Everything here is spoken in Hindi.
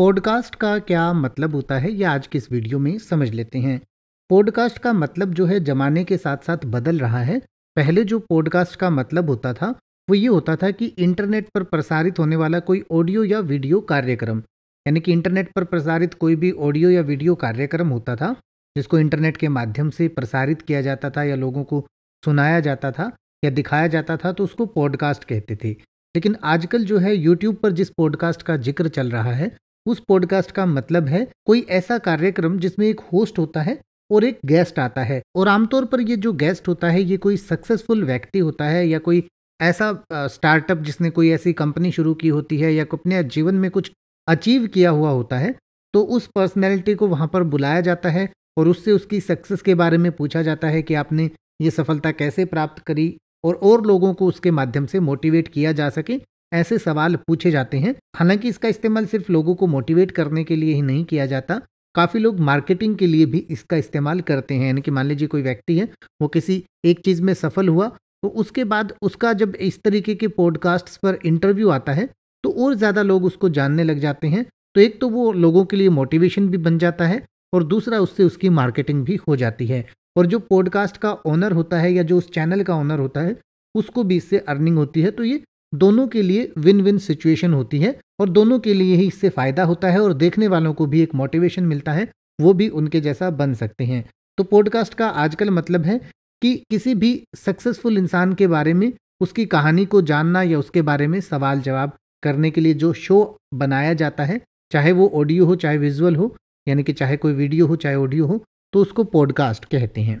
पॉडकास्ट का क्या मतलब होता है ये आज के इस वीडियो में समझ लेते हैं पॉडकास्ट का मतलब जो है जमाने के साथ साथ बदल रहा है पहले जो पॉडकास्ट का मतलब होता था वो ये होता था कि इंटरनेट पर प्रसारित होने वाला कोई ऑडियो या वीडियो कार्यक्रम यानी कि इंटरनेट पर प्रसारित कोई भी ऑडियो या वीडियो कार्यक्रम होता था जिसको इंटरनेट के माध्यम से प्रसारित किया जाता था या लोगों को सुनाया जाता था या दिखाया जाता था तो उसको पॉडकास्ट कहते थे लेकिन आजकल जो है यूट्यूब पर जिस पॉडकास्ट का जिक्र चल रहा है उस पॉडकास्ट का मतलब है कोई ऐसा कार्यक्रम जिसमें एक होस्ट होता है और एक गेस्ट आता है और आमतौर पर ये जो गेस्ट होता है ये कोई सक्सेसफुल व्यक्ति होता है या कोई ऐसा स्टार्टअप जिसने कोई ऐसी कंपनी शुरू की होती है या अपने जीवन में कुछ अचीव किया हुआ होता है तो उस पर्सनैलिटी को वहाँ पर बुलाया जाता है और उससे उसकी सक्सेस के बारे में पूछा जाता है कि आपने ये सफलता कैसे प्राप्त करी और और लोगों को उसके माध्यम से मोटिवेट किया जा सके ऐसे सवाल पूछे जाते हैं हालांकि इसका इस्तेमाल सिर्फ लोगों को मोटिवेट करने के लिए ही नहीं किया जाता काफ़ी लोग मार्केटिंग के लिए भी इसका इस्तेमाल करते हैं यानी कि मान लीजिए कोई व्यक्ति है वो किसी एक चीज़ में सफल हुआ तो उसके बाद उसका जब इस तरीके के पॉडकास्ट्स पर इंटरव्यू आता है तो और ज़्यादा लोग उसको जानने लग जाते हैं तो एक तो वो लोगों के लिए मोटिवेशन भी बन जाता है और दूसरा उससे उसकी मार्केटिंग भी हो जाती है और जो पॉडकास्ट का ओनर होता है या जो उस चैनल का ओनर होता है उसको भी इससे अर्निंग होती है तो ये दोनों के लिए विन विन सिचुएशन होती है और दोनों के लिए ही इससे फ़ायदा होता है और देखने वालों को भी एक मोटिवेशन मिलता है वो भी उनके जैसा बन सकते हैं तो पॉडकास्ट का आजकल मतलब है कि किसी भी सक्सेसफुल इंसान के बारे में उसकी कहानी को जानना या उसके बारे में सवाल जवाब करने के लिए जो शो बनाया जाता है चाहे वो ऑडियो हो चाहे विजुअल हो यानी कि चाहे कोई वीडियो हो चाहे ऑडियो हो तो उसको पॉडकास्ट कहते हैं